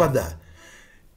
господа!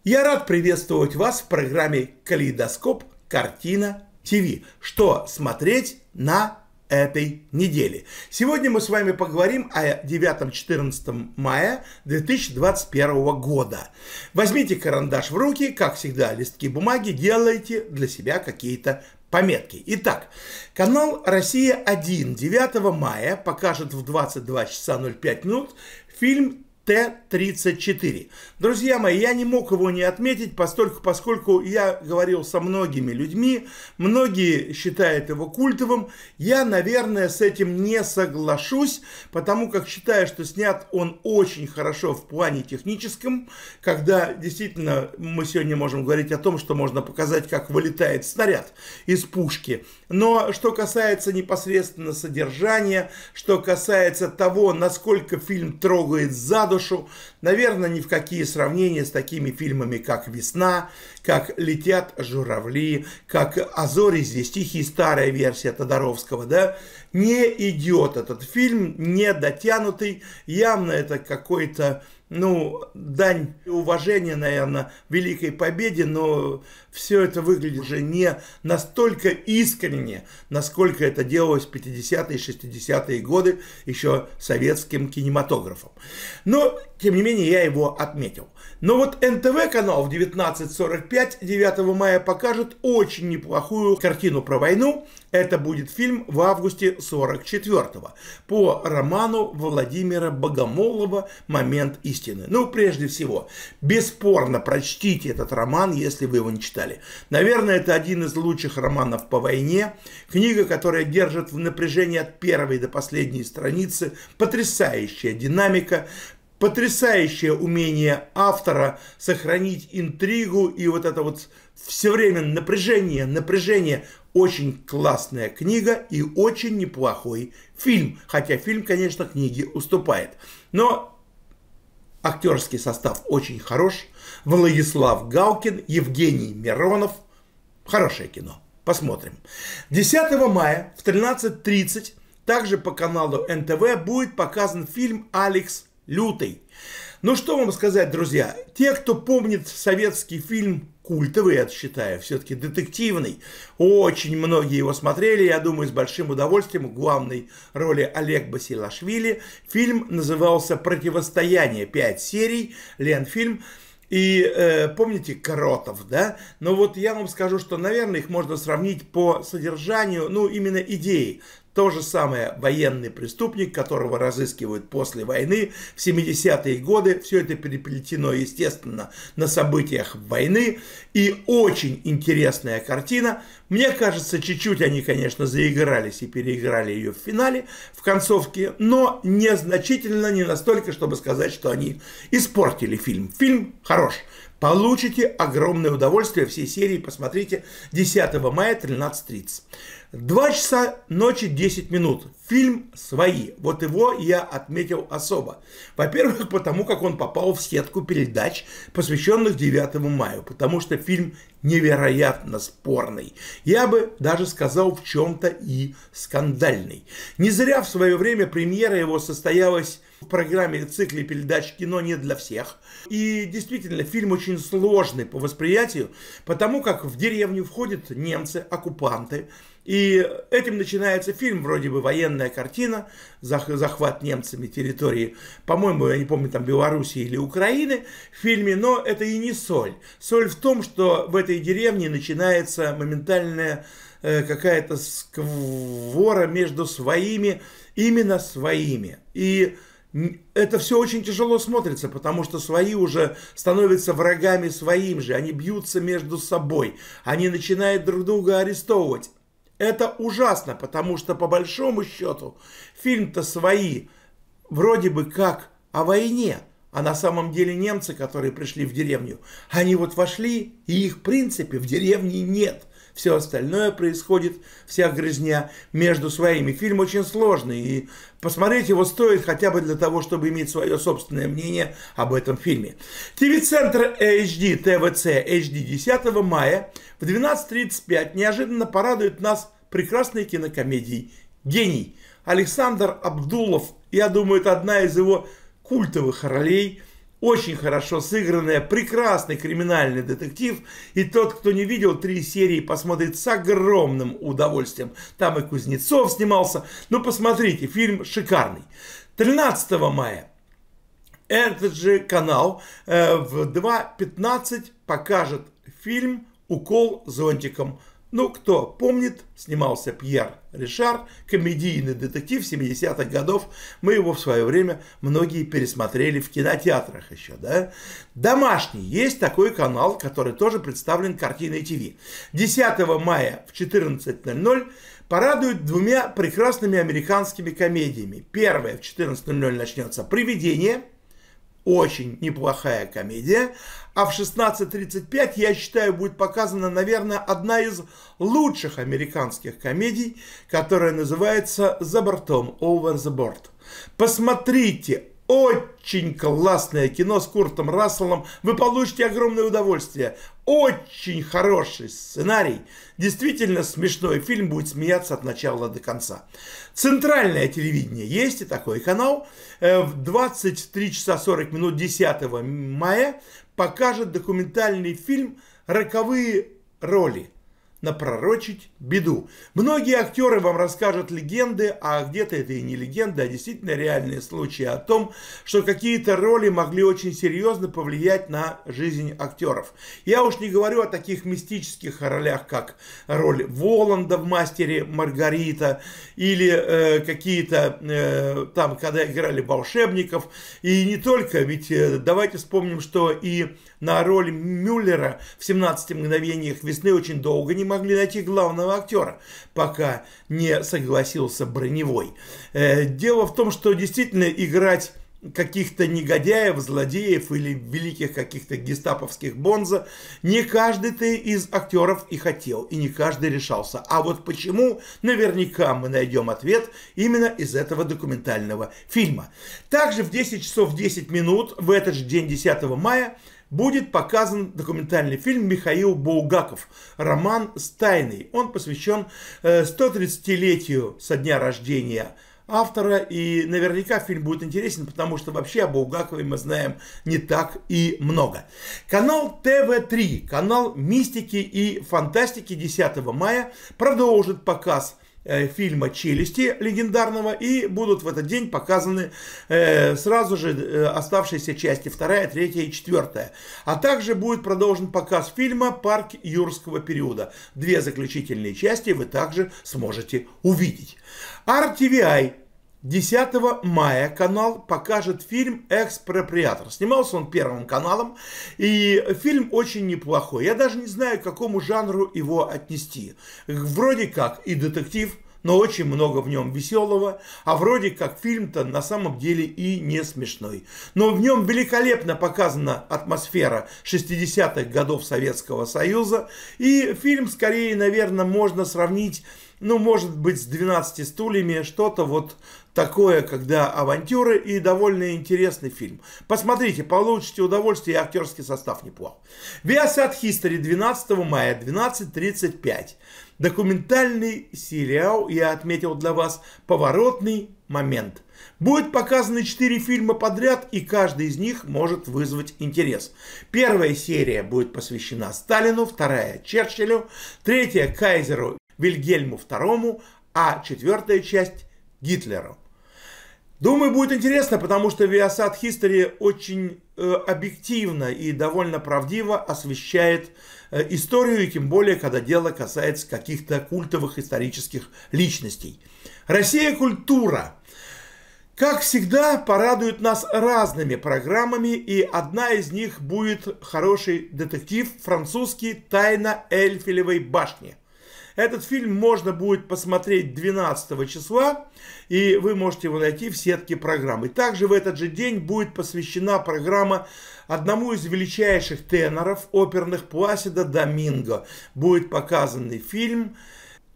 Я рад приветствовать вас в программе «Калейдоскоп. Картина ТВ». Что смотреть на этой неделе? Сегодня мы с вами поговорим о 9-14 мая 2021 года. Возьмите карандаш в руки, как всегда, листки бумаги, делайте для себя какие-то пометки. Итак, канал «Россия-1» 9 мая покажет в 22 часа 05 минут фильм Т-34. Друзья мои, я не мог его не отметить, постольку, поскольку я говорил со многими людьми, многие считают его культовым. Я, наверное, с этим не соглашусь, потому как считаю, что снят он очень хорошо в плане техническом, когда действительно мы сегодня можем говорить о том, что можно показать, как вылетает снаряд из пушки. Но что касается непосредственно содержания, что касается того, насколько фильм трогает заду, do show. Наверное, ни в какие сравнения с такими фильмами, как «Весна», как «Летят журавли», как «Азори здесь тихие», старая версия Тодоровского, да, не идет этот фильм, не дотянутый, явно это какой-то ну, дань уважения, наверное, Великой Победе, но все это выглядит уже не настолько искренне, насколько это делалось в 50-е, 60-е годы еще советским кинематографом. Но, тем не менее, менее, я его отметил. Но вот НТВ-канал в 19.45 9 мая покажет очень неплохую картину про войну. Это будет фильм в августе 44 по роману Владимира Богомолова «Момент истины». Ну, прежде всего, бесспорно прочтите этот роман, если вы его не читали. Наверное, это один из лучших романов по войне. Книга, которая держит в напряжении от первой до последней страницы. Потрясающая динамика, потрясающее умение автора сохранить интригу и вот это вот все время напряжение, напряжение. Очень классная книга и очень неплохой фильм. Хотя фильм, конечно, книге уступает. Но актерский состав очень хорош. Владислав Галкин, Евгений Миронов. Хорошее кино. Посмотрим. 10 мая в 13.30 также по каналу НТВ будет показан фильм «Алекс лютый. Ну что вам сказать, друзья, те, кто помнит советский фильм культовый, я считаю, все-таки детективный. Очень многие его смотрели, я думаю, с большим удовольствием. В главной роли Олег Басилашвили. Фильм назывался «Противостояние». Пять серий, Ленфильм. И э, помните Коротов, да? Но вот я вам скажу, что, наверное, их можно сравнить по содержанию, ну, именно идеи. То же самое военный преступник, которого разыскивают после войны в 70-е годы. Все это переплетено, естественно, на событиях войны. И очень интересная картина. Мне кажется, чуть-чуть они, конечно, заигрались и переиграли ее в финале, в концовке, но незначительно, не настолько, чтобы сказать, что они испортили фильм. Фильм хорош. Получите огромное удовольствие всей серии, посмотрите, 10 мая 13.30. Два часа ночи 10 минут. Фильм «Свои». Вот его я отметил особо. Во-первых, потому как он попал в сетку передач, посвященных 9 мая, потому что фильм невероятно спорный. Я бы даже сказал, в чем-то и скандальный. Не зря в свое время премьера его состоялась в программе цикле передач «Кино не для всех». И действительно, фильм очень сложный по восприятию, потому как в деревню входят немцы, оккупанты, и этим начинается фильм, вроде бы военная картина, захват немцами территории, по-моему, я не помню, там Белоруссии или Украины в фильме, но это и не соль. Соль в том, что в этой деревне начинается моментальная э, какая-то сквора между своими, именно своими. И это все очень тяжело смотрится, потому что свои уже становятся врагами своим же, они бьются между собой, они начинают друг друга арестовывать. Это ужасно, потому что по большому счету фильм-то свои, вроде бы как о войне, а на самом деле немцы, которые пришли в деревню, они вот вошли, и их в принципе в деревне нет – все остальное происходит, вся грызня между своими. Фильм очень сложный, и посмотреть его стоит хотя бы для того, чтобы иметь свое собственное мнение об этом фильме. ТВ-центр HD, ТВЦ HD 10 мая в 12.35 неожиданно порадует нас прекрасной кинокомедией «Гений». Александр Абдулов, я думаю, это одна из его культовых ролей – очень хорошо сыгранная, прекрасный криминальный детектив. И тот, кто не видел три серии, посмотрит с огромным удовольствием. Там и Кузнецов снимался. Ну, посмотрите, фильм шикарный. 13 мая этот же канал э, в 2.15 покажет фильм «Укол зонтиком». Ну, кто помнит, снимался Пьер Ришар, комедийный детектив 70-х годов. Мы его в свое время многие пересмотрели в кинотеатрах еще, да. Домашний. Есть такой канал, который тоже представлен картиной ТВ. 10 мая в 14.00 порадует двумя прекрасными американскими комедиями. Первая в 14.00 начнется «Привидение», очень неплохая комедия. А в 16.35, я считаю, будет показана, наверное, одна из лучших американских комедий, которая называется «За бортом», «Over the board». Посмотрите, очень классное кино с Куртом Расселом. Вы получите огромное удовольствие. Очень хороший сценарий. Действительно смешной фильм. Будет смеяться от начала до конца. Центральное телевидение. Есть и такой канал. Э, в 23 часа 40 минут 10 мая покажет документальный фильм «Роковые роли» напророчить беду. Многие актеры вам расскажут легенды, а где-то это и не легенды, а действительно реальные случаи о том, что какие-то роли могли очень серьезно повлиять на жизнь актеров. Я уж не говорю о таких мистических ролях, как роль Воланда в «Мастере Маргарита» или э, какие-то э, там, когда играли волшебников. И не только, ведь э, давайте вспомним, что и на роль Мюллера в 17 мгновениях весны очень долго не могли найти главного актера, пока не согласился Броневой. Э, дело в том, что действительно играть каких-то негодяев, злодеев или великих каких-то гестаповских бонза, не каждый-то из актеров и хотел, и не каждый решался. А вот почему, наверняка мы найдем ответ именно из этого документального фильма. Также в 10 часов 10 минут в этот же день 10 мая – будет показан документальный фильм Михаил Булгаков «Роман с тайной». Он посвящен 130-летию э, со дня рождения автора, и наверняка фильм будет интересен, потому что вообще о Булгакове мы знаем не так и много. Канал ТВ-3, канал мистики и фантастики 10 мая продолжит показ Э, фильма «Челюсти» легендарного, и будут в этот день показаны э, сразу же э, оставшиеся части, вторая, третья и четвертая. А также будет продолжен показ фильма «Парк юрского периода». Две заключительные части вы также сможете увидеть. RTVI 10 мая канал покажет фильм «Экспроприатор». Снимался он первым каналом, и фильм очень неплохой. Я даже не знаю, к какому жанру его отнести. Вроде как и детектив, но очень много в нем веселого, а вроде как фильм-то на самом деле и не смешной. Но в нем великолепно показана атмосфера 60-х годов Советского Союза, и фильм скорее, наверное, можно сравнить ну, может быть, с 12 стульями, что-то вот такое, когда авантюры и довольно интересный фильм. Посмотрите, получите удовольствие, и актерский состав неплох. Viasat Хистори 12 мая 12.35. Документальный сериал, я отметил для вас поворотный момент. Будет показаны 4 фильма подряд, и каждый из них может вызвать интерес. Первая серия будет посвящена Сталину, вторая Черчиллю, третья Кайзеру Вильгельму II, а четвертая часть Гитлеру. Думаю, будет интересно, потому что Виасад History очень э, объективно и довольно правдиво освещает э, историю, и тем более, когда дело касается каких-то культовых исторических личностей. Россия культура. Как всегда, порадуют нас разными программами, и одна из них будет хороший детектив французский «Тайна Эльфелевой башни». Этот фильм можно будет посмотреть 12 числа, и вы можете его найти в сетке программы. Также в этот же день будет посвящена программа одному из величайших теноров оперных Пласида Доминго. Будет показанный фильм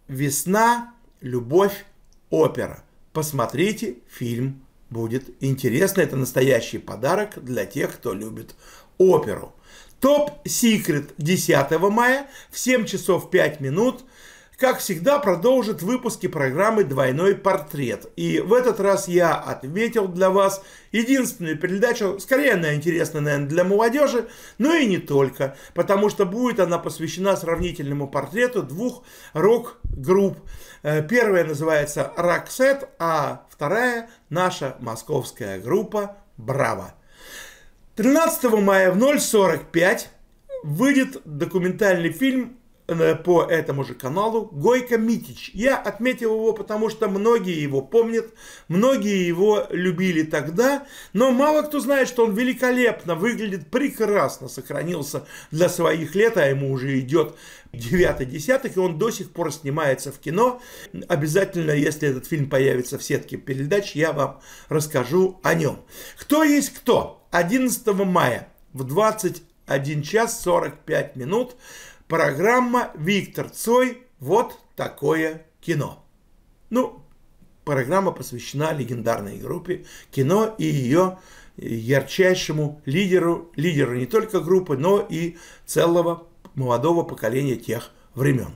«Весна, любовь, опера». Посмотрите фильм, будет интересно. Это настоящий подарок для тех, кто любит оперу. Топ Секрет 10 мая в 7 часов 5 минут – как всегда, продолжит выпуски программы «Двойной портрет». И в этот раз я ответил для вас единственную передачу, скорее она интересна, наверное, для молодежи, но и не только, потому что будет она посвящена сравнительному портрету двух рок-групп. Э, первая называется «Роксет», а вторая – наша московская группа «Браво». 13 мая в 0.45 выйдет документальный фильм Э, по этому же каналу Гойко Митич. Я отметил его, потому что многие его помнят, многие его любили тогда, но мало кто знает, что он великолепно выглядит, прекрасно сохранился для своих лет, а ему уже идет 9 десяток, и он до сих пор снимается в кино. Обязательно, если этот фильм появится в сетке передач, я вам расскажу о нем. Кто есть кто? 11 мая в 21 час 45 минут Программа «Виктор Цой. Вот такое кино». Ну, программа посвящена легендарной группе кино и ее ярчайшему лидеру, лидеру не только группы, но и целого молодого поколения тех времен.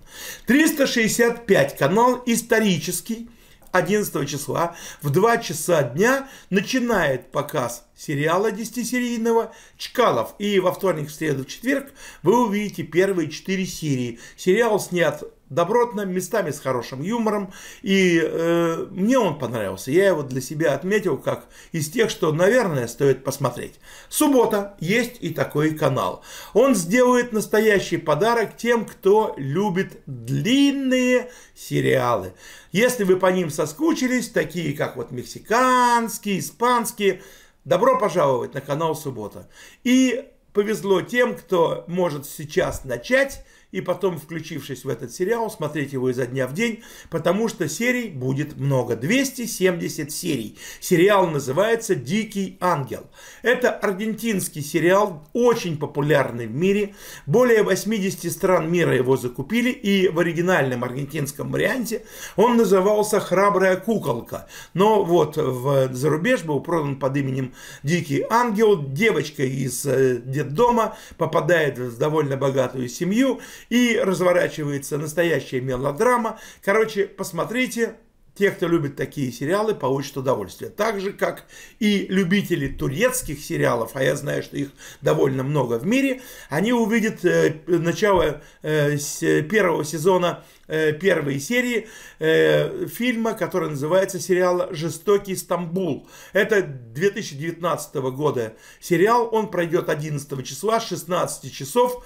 365 канал исторический – 11 числа в 2 часа дня начинает показ сериала 10-серийного «Чкалов». И во вторник, в среду, в четверг вы увидите первые 4 серии. Сериал снят добротно, местами с хорошим юмором. И э, мне он понравился. Я его для себя отметил как из тех, что, наверное, стоит посмотреть. Суббота есть и такой канал. Он сделает настоящий подарок тем, кто любит длинные сериалы. Если вы по ним соскучились, такие как вот мексиканские, испанские, добро пожаловать на канал Суббота. И повезло тем, кто может сейчас начать и потом, включившись в этот сериал, смотреть его изо дня в день, потому что серий будет много. 270 серий. Сериал называется «Дикий ангел». Это аргентинский сериал, очень популярный в мире. Более 80 стран мира его закупили, и в оригинальном аргентинском варианте он назывался «Храбрая куколка». Но вот в зарубеж был продан под именем «Дикий ангел». Девочка из э, детдома попадает в довольно богатую семью, и разворачивается настоящая мелодрама. Короче, посмотрите, те, кто любит такие сериалы, получат удовольствие. Так же, как и любители турецких сериалов, а я знаю, что их довольно много в мире, они увидят э, начало э, с первого сезона э, первой серии э, фильма, который называется сериал «Жестокий Стамбул». Это 2019 года сериал, он пройдет 11 числа 16 часов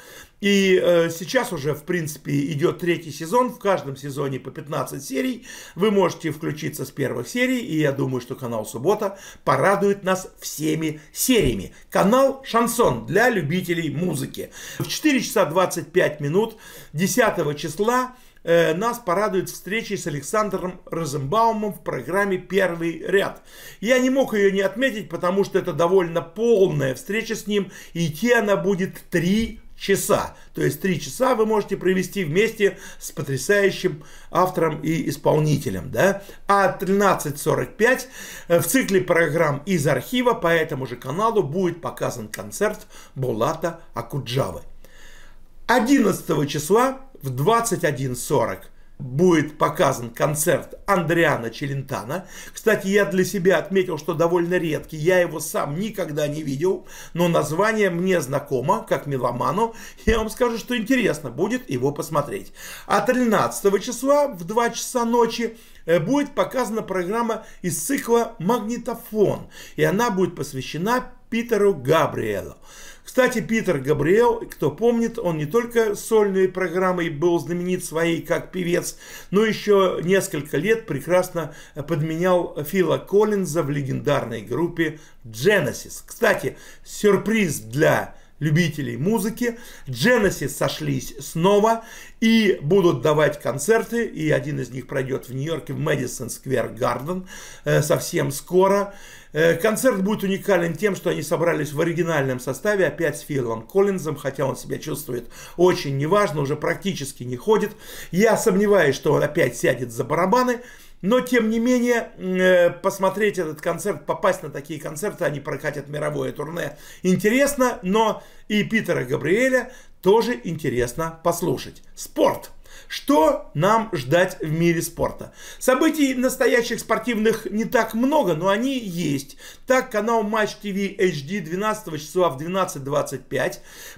и э, сейчас уже, в принципе, идет третий сезон. В каждом сезоне по 15 серий. Вы можете включиться с первых серий. И я думаю, что канал Суббота порадует нас всеми сериями. Канал Шансон для любителей музыки. В 4 часа 25 минут 10 числа э, нас порадует встреча с Александром Розенбаумом в программе «Первый ряд». Я не мог ее не отметить, потому что это довольно полная встреча с ним, и идти она будет три часа. То есть три часа вы можете провести вместе с потрясающим автором и исполнителем. Да? А 13.45 э, в цикле программ из архива по этому же каналу будет показан концерт Булата Акуджавы. 11 числа в 21.40 будет показан концерт Андриана Челентана. Кстати, я для себя отметил, что довольно редкий. Я его сам никогда не видел, но название мне знакомо, как меломану. Я вам скажу, что интересно будет его посмотреть. А 13 числа в 2 часа ночи э, будет показана программа из цикла «Магнитофон», и она будет посвящена Питеру Габриэлу. Кстати, Питер Габриэл, кто помнит, он не только сольные программы был знаменит своей как певец, но еще несколько лет прекрасно подменял Фила Коллинза в легендарной группе Genesis. Кстати, сюрприз для любителей музыки. Genesis сошлись снова и будут давать концерты, и один из них пройдет в Нью-Йорке в Мэдисон Сквер Гарден совсем скоро. Э, концерт будет уникален тем, что они собрались в оригинальном составе, опять с Филом Коллинзом, хотя он себя чувствует очень неважно, уже практически не ходит. Я сомневаюсь, что он опять сядет за барабаны, но, тем не менее, э, посмотреть этот концерт, попасть на такие концерты, они прокатят мировое турне, интересно, но и Питера Габриэля тоже интересно послушать. Спорт. Что нам ждать в мире спорта? Событий настоящих спортивных не так много, но они есть. Так, канал Матч ТВ HD 12 числа в 12.25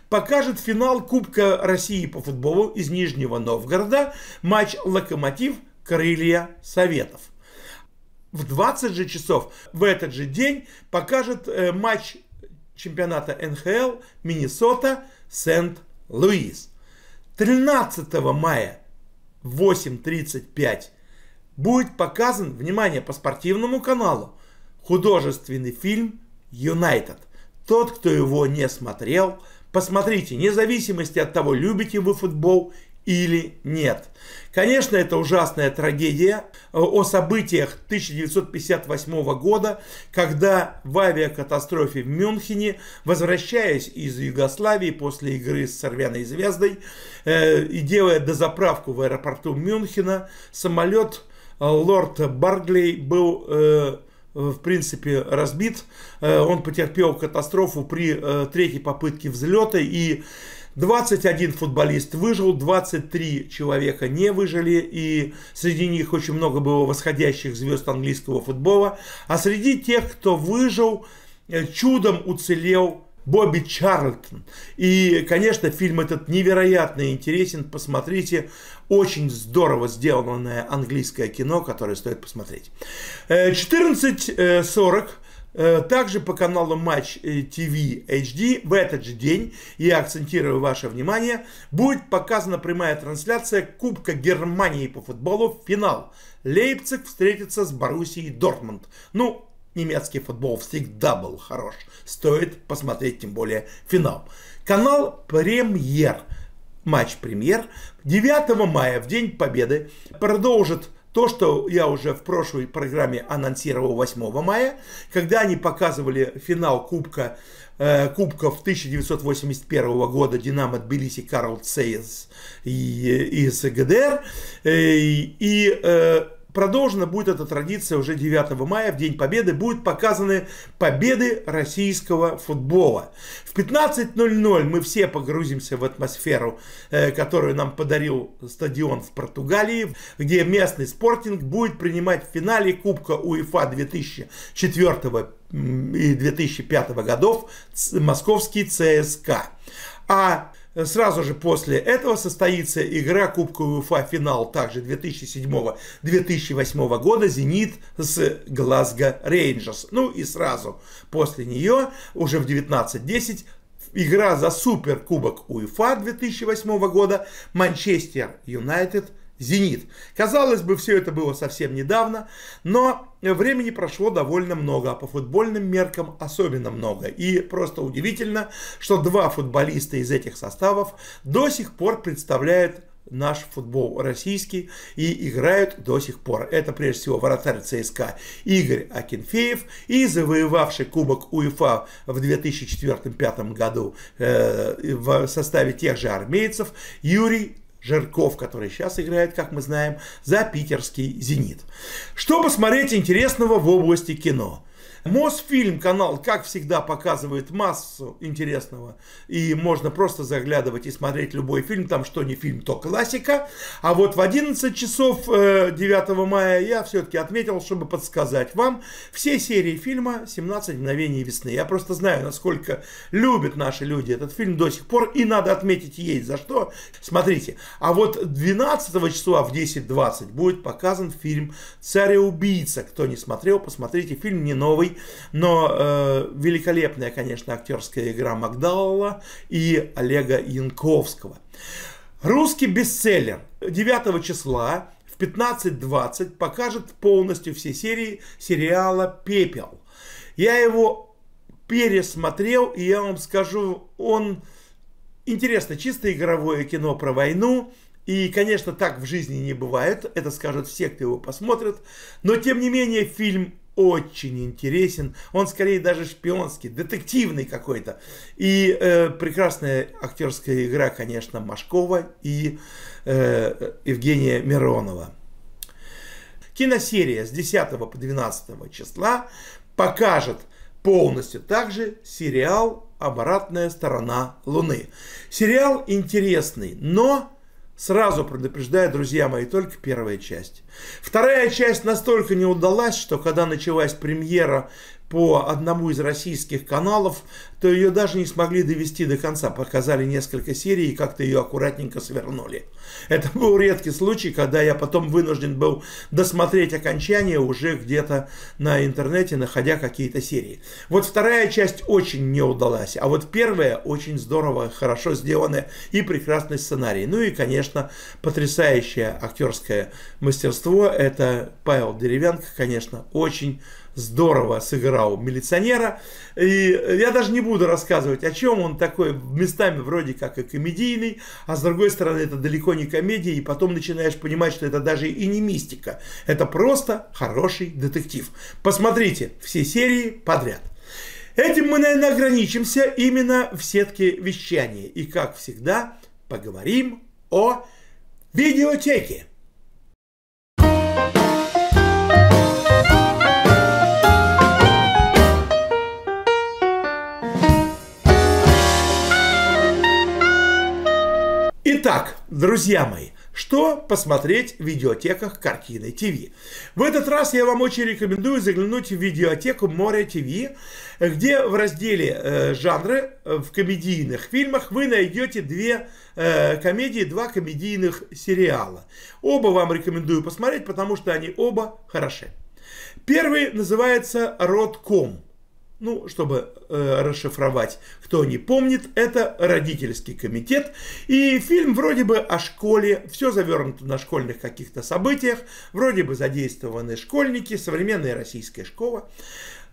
покажет финал Кубка России по футболу из Нижнего Новгорода. Матч «Локомотив» крылья Советов. В 20 же часов в этот же день покажет э, матч чемпионата НХЛ Миннесота Сент-Луис. 13 мая в 8.35 будет показан, внимание, по спортивному каналу, художественный фильм «Юнайтед». Тот, кто его не смотрел, посмотрите, независимости от того, любите вы футбол или нет. Конечно, это ужасная трагедия э, о событиях 1958 года, когда в авиакатастрофе в Мюнхене, возвращаясь из Югославии после игры с «Сорвяной звездой» э, и делая дозаправку в аэропорту Мюнхена, самолет э, Лорд Барглей был э, э, в принципе, разбит. Он потерпел катастрофу при третьей попытке взлета, и 21 футболист выжил, 23 человека не выжили, и среди них очень много было восходящих звезд английского футбола. А среди тех, кто выжил, э, чудом уцелел Бобби Чарльтон. И, конечно, фильм этот невероятно интересен. Посмотрите, очень здорово сделанное английское кино, которое стоит посмотреть. 14.40 э, Э, также по каналу Матч TV э, HD в этот же день, я акцентирую ваше внимание, будет показана прямая трансляция Кубка Германии по футболу в финал. Лейпциг встретится с Боруссией Дортмунд. Ну, немецкий футбол всегда был хорош. Стоит посмотреть, тем более, финал. Канал «Премьер» матч премьер 9 мая в День Победы продолжит то, что я уже в прошлой программе анонсировал 8 мая, когда они показывали финал Кубка э, кубков 1981 года «Динамо Тбилиси» Карл Цейс из ГДР. И, э, и продолжена будет эта традиция уже 9 мая, в День Победы, будут показаны победы российского футбола. В 15.00 мы все погрузимся в атмосферу, э, которую нам подарил стадион в Португалии, где местный спортинг будет принимать в финале Кубка УЕФА 2004 и 2005 годов московский ЦСКА. А Сразу же после этого состоится игра Кубка УЕФА финал также 2007-2008 года «Зенит» с «Глазго Рейнджерс». Ну и сразу после нее уже в 19.10 игра за Суперкубок УЕФА 2008 года «Манчестер Юнайтед» «Зенит». Казалось бы, все это было совсем недавно, но времени прошло довольно много, а по футбольным меркам особенно много. И просто удивительно, что два футболиста из этих составов до сих пор представляют наш футбол российский и играют до сих пор. Это прежде всего вратарь ЦСКА Игорь Акинфеев и завоевавший кубок УЕФА в 2004-2005 году э, в составе тех же армейцев Юрий Жирков, который сейчас играет, как мы знаем, за питерский «Зенит». Что посмотреть интересного в области кино? Мосфильм канал, как всегда, показывает массу интересного. И можно просто заглядывать и смотреть любой фильм. Там что не фильм, то классика. А вот в 11 часов 9 э, мая я все-таки отметил, чтобы подсказать вам все серии фильма «17 мгновений весны». Я просто знаю, насколько любят наши люди этот фильм до сих пор. И надо отметить ей за что. Смотрите. А вот 12 числа в 10.20 будет показан фильм «Царя-убийца». Кто не смотрел, посмотрите. Фильм не новый слабый, но э, великолепная, конечно, актерская игра Макдауэлла и Олега Янковского. Русский бестселлер 9 числа в 15.20 покажет полностью все серии сериала «Пепел». Я его пересмотрел, и я вам скажу, он интересно, чисто игровое кино про войну, и, конечно, так в жизни не бывает, это скажут все, кто его посмотрит, но, тем не менее, фильм очень интересен. Он скорее даже шпионский, детективный какой-то. И э, прекрасная актерская игра, конечно, Машкова и э, Евгения Миронова. Киносерия с 10 по 12 числа покажет полностью также сериал «Обратная сторона Луны». Сериал интересный, но Сразу предупреждаю, друзья мои, только первая часть. Вторая часть настолько не удалась, что когда началась премьера по одному из российских каналов, то ее даже не смогли довести до конца. Показали несколько серий и как-то ее аккуратненько свернули. Это был редкий случай, когда я потом вынужден был досмотреть окончание уже где-то на интернете, находя какие-то серии. Вот вторая часть очень не удалась, а вот первая очень здорово, хорошо сделанная и прекрасный сценарий. Ну и, конечно, потрясающее актерское мастерство. Это Павел Деревянко, конечно, очень здорово сыграл милиционера. И я даже не буду рассказывать, о чем он такой, местами вроде как и комедийный, а с другой стороны это далеко не комедия, и потом начинаешь понимать, что это даже и не мистика. Это просто хороший детектив. Посмотрите все серии подряд. Этим мы, наверное, ограничимся именно в сетке вещания. И, как всегда, поговорим о видеотеке. Итак, друзья мои, что посмотреть в видеотеках картины ТВ. В этот раз я вам очень рекомендую заглянуть в видеотеку Море ТВ, где в разделе э, жанры э, в комедийных фильмах вы найдете две э, комедии, два комедийных сериала. Оба вам рекомендую посмотреть, потому что они оба хороши. Первый называется «Родком». Ну, чтобы э, расшифровать, кто не помнит, это родительский комитет. И фильм вроде бы о школе, все завернуто на школьных каких-то событиях, вроде бы задействованы школьники, современная российская школа.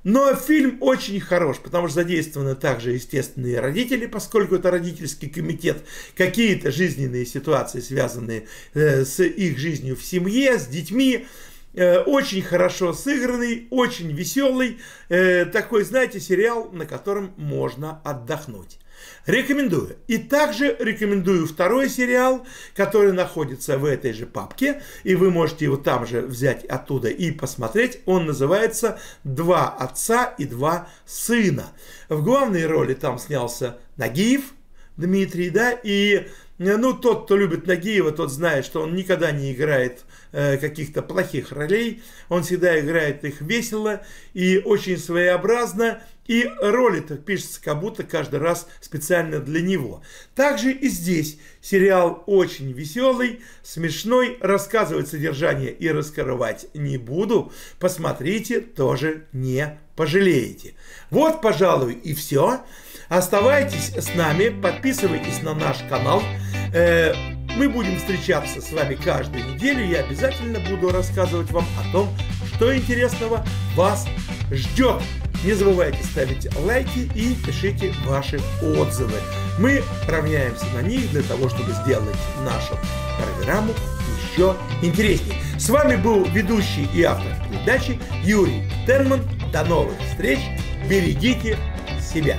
Но фильм очень хорош, потому что задействованы также, естественно, и родители, поскольку это родительский комитет, какие-то жизненные ситуации, связанные э, с их жизнью в семье, с детьми, Э, очень хорошо сыгранный, очень веселый, э, такой, знаете, сериал, на котором можно отдохнуть. Рекомендую. И также рекомендую второй сериал, который находится в этой же папке, и вы можете его там же взять оттуда и посмотреть. Он называется «Два отца и два сына». В главной роли там снялся Нагиев Дмитрий, да, и ну, тот, кто любит Нагиева, тот знает, что он никогда не играет э, каких-то плохих ролей. Он всегда играет их весело и очень своеобразно. И роли так пишется как будто каждый раз специально для него. Также и здесь сериал очень веселый, смешной. Рассказывать содержание и раскрывать не буду. Посмотрите, тоже не пожалеете. Вот, пожалуй, и все. Оставайтесь с нами, подписывайтесь на наш канал – Э, мы будем встречаться с вами каждую неделю. Я обязательно буду рассказывать вам о том, что интересного вас ждет. Не забывайте ставить лайки и пишите ваши отзывы. Мы равняемся на них для того, чтобы сделать нашу программу еще интереснее. С вами был ведущий и автор передачи Юрий Терман. До новых встреч. Берегите себя.